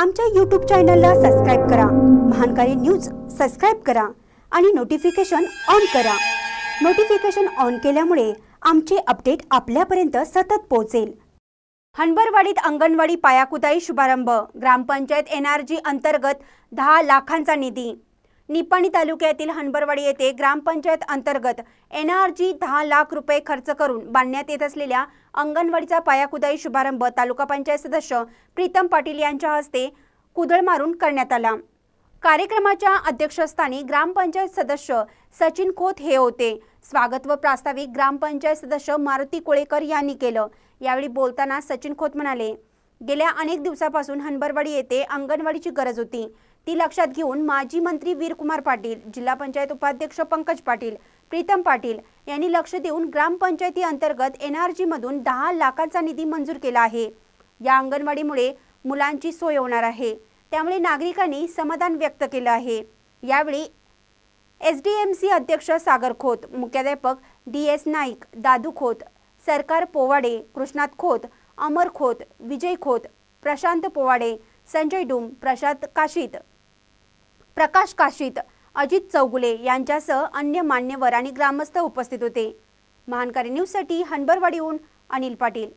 आमच्या यूट्यूब चॅनलला सबस्क्राईब करा महानकारी न्यूज सबस्क्राईब करा आणि नोटिफिकेशन ऑन करा नोटिफिकेशन ऑन केल्यामुळे आमचे अपडेट आपल्यापर्यंत सतत पोहोचेल हनबरवाडीत अंगणवाडी पायाकुदाई शुभारंभ ग्रामपंचायत एनआरजी अंतर्गत दहा लाखांचा निधी निपाणी तालुक्यातील हनबरवाडी येथे ग्रामपंचायत अंतर्गत एन आर जी दहा लाख रुपये खर्च करून बांधण्यात येत असलेल्या अंगणवाडीचा पायाकुदाई शुभारंभ तालुका पंचायत सदस्य प्रीतम पाटील यांच्या हस्ते कुदळ मारून करण्यात आला कार्यक्रमाच्या अध्यक्षस्थानी ग्रामपंचायत सदस्य सचिन खोत हे होते स्वागत व प्रास्ताविक ग्रामपंचायत सदस्य मारुती कोळेकर यांनी केलं यावेळी बोलताना सचिन खोत म्हणाले गेल्या अनेक दिवसापासून हनबरवाडी येथे अंगणवाडीची गरज होती ती लक्षात घेऊन माजी मंत्री वीरकुमार पाटील जिल्हा पंचायत उपाध्यक्ष पंकज पाटील प्रीतम पाटील यांनी लक्ष देऊन ग्रामपंचायती अंतर्गत एन आर मधून दहा लाखाचा निधी मंजूर केला आहे या अंगणवाडीमुळे मुलांची सोय होणार आहे त्यामुळे नागरिकांनी समाधान व्यक्त केलं आहे यावेळी एस डी एम सी अध्यक्ष सागर खोत मुख्याध्यापक डी एस नाईक दादू खोत सरकार पोवाडे कृष्णात खोत अमर खोत विजय खोत प्रशांत पोवाडे संजय डूम, प्रशांत काशीत प्रकाश काशीत अजित चौगुले यांच्यासह अन्य मान्यवर आणि ग्रामस्थ उपस्थित होते महानकारी न्यूजसाठी हनबरवाडीहून अनिल पाटील